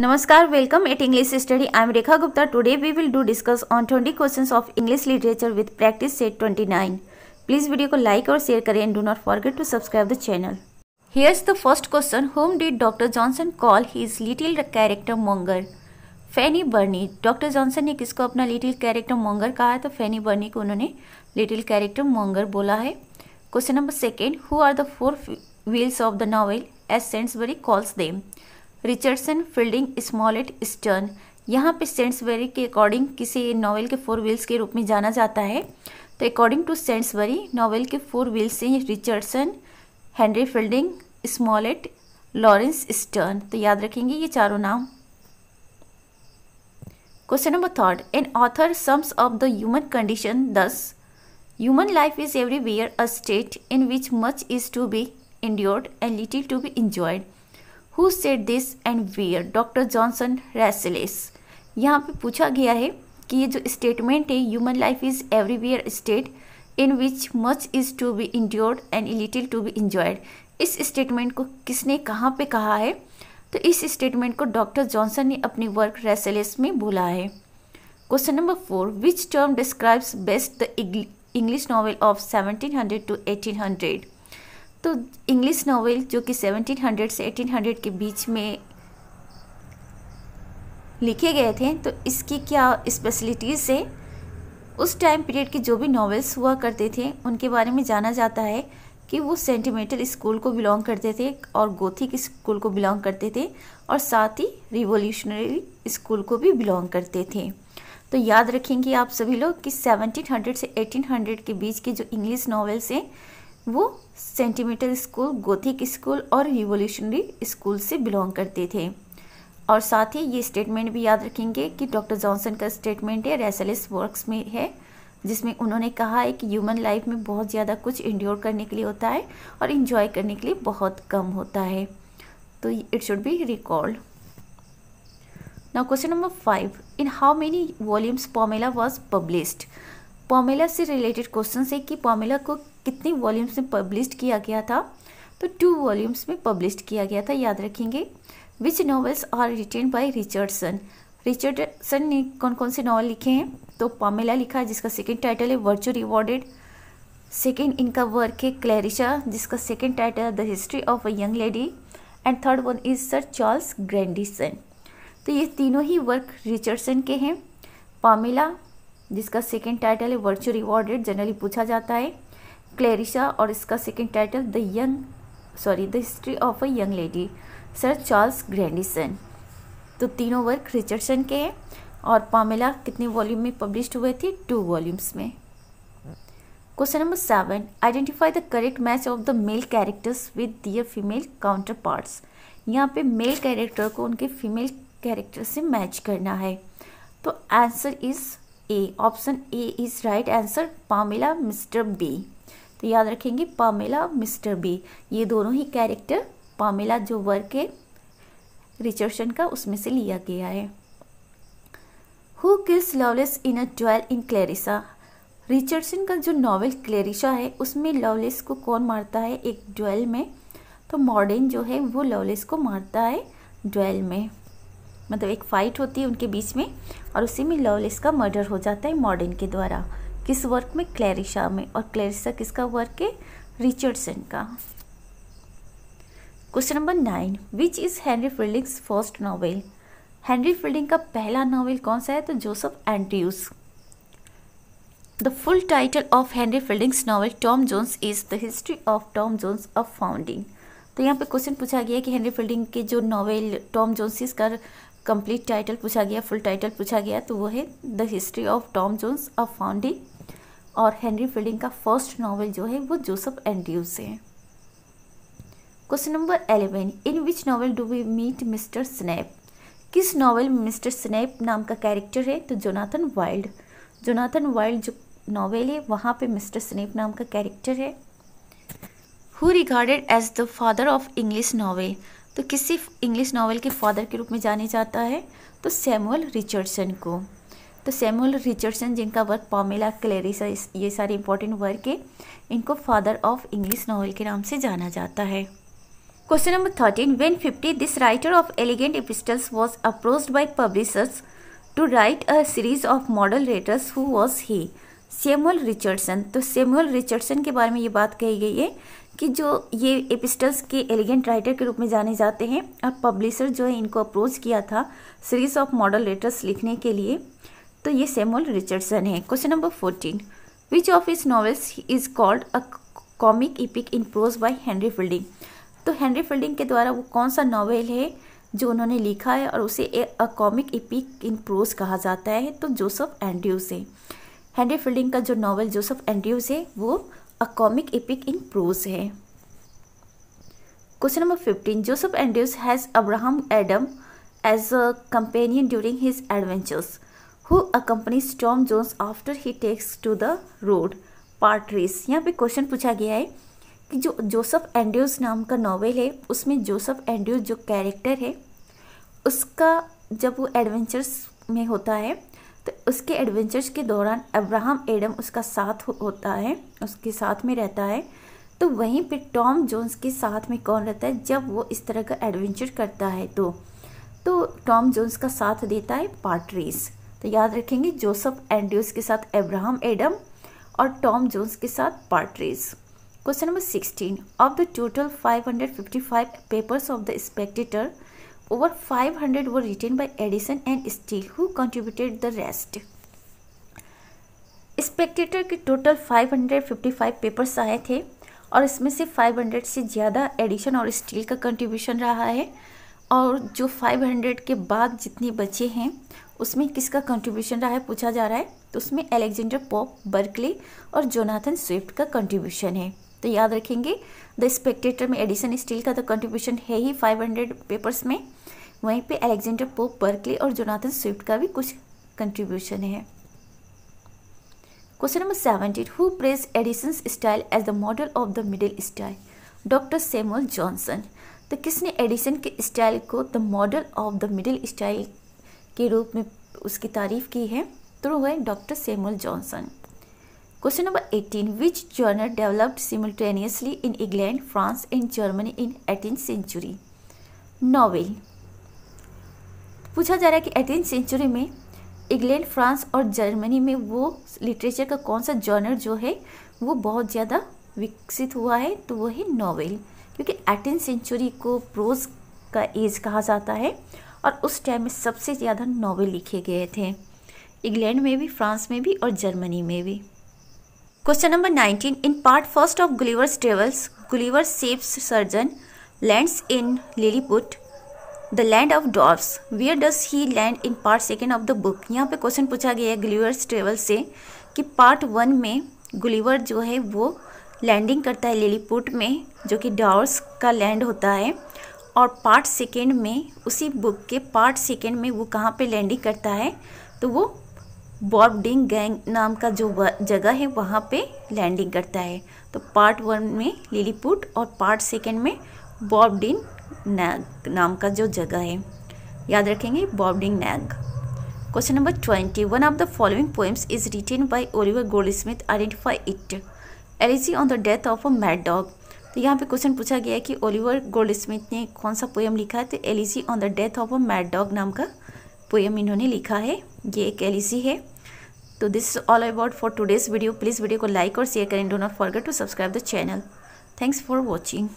नमस्कार welcome at English study I am Rekha Gupta today we will do discuss on twenty question of English literature with practice set twenty nine please video को like और share करें and do not forget to subscribe the channel here is the first question whom did doctor Johnson call he is little character monger Fanny Burney doctor Johnson ने किसको अपना little character monger कहा है तो फैनी बर्नी को उन्होंने little character monger बोला है question number second who are the four wheels of the novel as Saintsbury calls them Richardson Fielding Smollett Sterne यहाँ पे सेंट्सबरी के अकॉर्डिंग किसी नॉवेल के फोर व्हील्स के रूप में जाना जाता है तो अकॉर्डिंग टू सेंट्सबरी नॉवेल के फोर व्हील्स से Richardson Henry Fielding Smollett Laurence Sterne तो याद रखेंगे ये चारों नाम question number third an author sums of the human condition thus human life is everywhere a state in which much is to be endured and little to be enjoyed who said this and where doctor Johnson Rasselas यहाँ पे पूछा गया है कि ये जो statement है human life is everywhere state in which much is to be endured and little to be enjoyed इस स्टेटमेंट को किसने कहाँ पे कहा है तो इस स्टेटमेंट को डॉक्टर जॉनसन ने अपनी वर्क रेसेलेस में बोला है question number four which term describes best the English novel of seventeen hundred to eighteen hundred तो इंग्लिश नावल जो कि 1700 से 1800 के बीच में लिखे गए थे तो इसकी क्या स्पेशलिटीज़ है उस टाइम पीरियड के जो भी नॉवेल्स हुआ करते थे उनके बारे में जाना जाता है कि वो सेंटिमेंटल स्कूल को बिलोंग करते थे और गोथिक स्कूल को बिलोंग करते थे और साथ ही रिवोल्यूशनरी स्कूल को भी बिलोंग करते थे तो याद रखेंगे आप सभी लोग कि 1700 से 1800 के बीच के जो इंग्लिश नॉवेल्स हैं वो सेंटीमीटर स्कूल गोथिक स्कूल और रिवोल्यूशनरी स्कूल से बिलोंग करते थे और साथ ही ये स्टेटमेंट भी याद रखेंगे कि डॉक्टर जॉनसन का स्टेटमेंट है रेसलिस वर्क्स में है जिसमें उन्होंने कहा है कि ह्यूमन लाइफ में बहुत ज़्यादा कुछ इंड्योर करने के लिए होता है और इन्जॉय करने के लिए बहुत कम होता है तो it should be record now question number five in how many volumes Pamela was published Pamela से रिलेटेड क्वेश्चन है कि पॉमेला को कितने वॉल्यूम्स में पब्लिश किया गया था तो टू वॉल्यूम्स में पब्लिश किया गया था याद रखेंगे which novels are written by Richardson Richardson ने कौन कौन से नॉवल लिखे हैं तो पामेला लिखा है जिसका सेकेंड टाइटल है वर्चू रिवॉर्डेड सेकेंड इनका वर्क है क्लैरिशा जिसका सेकेंड टाइटल है the history of a young lady and third one is sir Charles Grandison तो ये तीनों ही वर्क रिचर्डसन के हैं पामेला जिसका सेकेंड टाइटल है वर्चू रिवॉर्डेड जनरली पूछा जाता है क्लेरिशा और इसका second title the young sorry the history of a young lady sir Charles Grandison तो तीनों वर्क रिचर्डसन के हैं और पामेला कितने वॉल्यूम में पब्लिश हुए थे टू वॉल्यूम्स में question number seven identify the correct match of the male characters with their female counterparts यहाँ पे मेल कैरेक्टर को उनके फीमेल कैरेक्टर से मैच करना है तो answer is A option A is right answer Pamela Mister B तो याद रखेंगे पामेला मिस्टर बी ये दोनों ही कैरेक्टर पामेला जो वर्क है रिचर्डसन का उसमें से लिया गया है who kills Lovelace in a duel in Clarissa Richardson का जो नॉवल क्लेरिशा है उसमें लवलेस को कौन मारता है एक ड्वेल में तो मॉडर्न जो है वो लवलेस को मारता है ड्वेल में मतलब एक फ़ाइट होती है उनके बीच में और उसी में लवलेस का मर्डर हो जाता है मॉडर्न के द्वारा किस वर्क में क्लैरिशा में और क्लैरिशा किसका वर्क है रिचर्डसन का question number nine which is Henry Fielding's first novel Henry Fielding का पहला नॉवेल कौन सा है तो Joseph Andrews the full title of Henry Fielding's novel Tom Jones is the history of Tom Jones of foundling तो यहाँ पे क्वेश्चन पूछा गया कि हेनरी फील्डिंग के जो नॉवेल टॉम जोन्स का कंप्लीट टाइटल पूछा गया फुल टाइटल पूछा गया तो वो है the history of Tom Jones of foundling और हेनरी फील्डिंग का फर्स्ट नावल जो है वो जोसफ एंड्रयूज है question number eleven in which novel do we meet Mister Snap किस नावल में मिस्टर स्नैप नाम का कैरेक्टर है तो जोनाथन वाइल्ड जोनाथन वाइल्ड जो नावल है वहाँ पे मिस्टर स्नैप नाम का कैरेक्टर है who regarded as the father of English novel तो किसी इंग्लिश नावल के फादर के रूप में जाने जाता है तो सैमुअल रिचर्डसन को तो सैमुअल रिचर्डसन जिनका वर्क पॉमिला क्लेरिस ये सारे इंपॉर्टेंट वर्क है इनको फादर ऑफ इंग्लिश नावल के नाम से जाना जाता है question number thirteen when fifty this writer of elegant epistles was approached by publishers to write a series of model letters who was he Samuel Richardson तो Samuel Richardson के बारे में ये बात कही गई है कि जो ये एपिस्टल्स के एलिगेंट राइटर के रूप में जाने जाते हैं और पब्लिशर जो है इनको अप्रोच किया था सीरीज ऑफ मॉडल लेटर्स लिखने के लिए तो ये सेमुअल रिचर्डसन है question number fourteen which of his novels is called a comic epic in prose by Henry Fielding तो हेनरी फील्डिंग के द्वारा वो कौन सा नॉवेल है जो उन्होंने लिखा है और उसे a comic epic in prose कहा जाता है तो जोसफ एंड्रयूज है हेनरी फील्डिंग का जो नॉवल जोसफ एंड्रयूज है वो a comic epic in prose है question number fifteen Joseph Andrews has Abraham Adam as a companion during his adventures who accompanies Tom Jones after he takes to the road Partridge यहाँ पे question पूछा गया है कि जो Joseph Andrews नाम का नॉवेल है उसमें जोसफ एंड्रूज जो कैरेक्टर है उसका जब वो एडवेंचर्स में होता है तो उसके एडवेंचर्स के दौरान अब्राहम एडम उसका साथ हो, होता है उसके साथ में रहता है तो वहीं पे टॉम जोन्स के साथ में कौन रहता है जब वो इस तरह का एडवेंचर करता है तो तो टॉम जोन्स का साथ देता है पार्ट्रीज़ तो याद रखेंगे जोसफ एंड्यूस के साथ एब्राहम एडम और टॉम जोन्स के साथ Partridge question number sixteen of the total five papers of the Spectator over 500 वो written by Addison and Steele who contributed the rest Spectator के टोटल 555 पेपर्स आए थे और इसमें से 500 से ज़्यादा एडिशन और स्टील का कंट्रीब्यूशन रहा है और जो 500 के बाद जितने बचे हैं उसमें किसका कंट्रीब्यूशन रहा है पूछा जा रहा है तो उसमें एलेक्जेंडर पॉप बर्कले और जोनाथन स्विफ्ट का कंट्रीब्यूशन है तो याद रखेंगे द स्पेक्टेटर में एडिसन स्टील का तो कंट्रीब्यूशन है ही 500 पेपर्स में वहीं पे एलेक्जेंडर पोप बर्कले और जोनाथन स्विफ्ट का भी कुछ कंट्रीब्यूशन है question number seventy who praise Addison style as the model of the middle style doctor Samuel Johnson तो किसने एडिसन के स्टाइल को the model of the middle style के रूप में उसकी तारीफ की है तो हुए doctor Samuel Johnson question number eighteen which genre developed simultaneously in England France and Germany in eighteen century novel पूछा जा रहा है कि एटीन सेंचुरी में इंग्लैंड फ्रांस और जर्मनी में वो लिटरेचर का कौन सा जर्नर जो है वो बहुत ज़्यादा विकसित हुआ है तो वो है नॉवेल क्योंकि एटीन सेंचुरी को प्रोज का एज कहा जाता है और उस टाइम में सबसे ज़्यादा नावल लिखे गए थे इंग्लैंड में भी फ्रांस में भी और जर्मनी में भी question number nineteen in part first of Gulliver's travels Gulliver saves surgeon lands in Lilliput the land of dwarfs where does he land in part second of the book यहाँ पे question पूछा गया है Gulliver's travel से कि part one में गुलीवर जो है वो लैंडिंग करता है लिलीपुट में जो कि डावर्स का लैंड होता है और पार्ट सेकेंड में उसी बुक के पार्ट सेकेंड में वो कहाँ पे लैंडिंग करता है तो वो बॉबडिंग गैंग नाम का जो जगह है वहाँ पे लैंडिंग करता है तो पार्ट वन में लिलीपुट और पार्ट सेकेंड में बॉबडिंग नैग नाम का जो जगह है याद रखेंगे बॉबडिंग नैग question number twenty one of the following poems is written by Oliver Goldsmith identify it elegy on the death of a mad dog तो यहाँ पे क्वेश्चन पूछा गया है कि ओलिवर गोल्ड स्मिथ ने कौन सा पोएम लिखा है तो elegy on the death of a mad dog नाम का पोएम इन्होंने लिखा है ये एक एलिसी है तो this is all about for today's video please video को लाइक और शेयर करें do not forget to subscribe the channel thanks for watching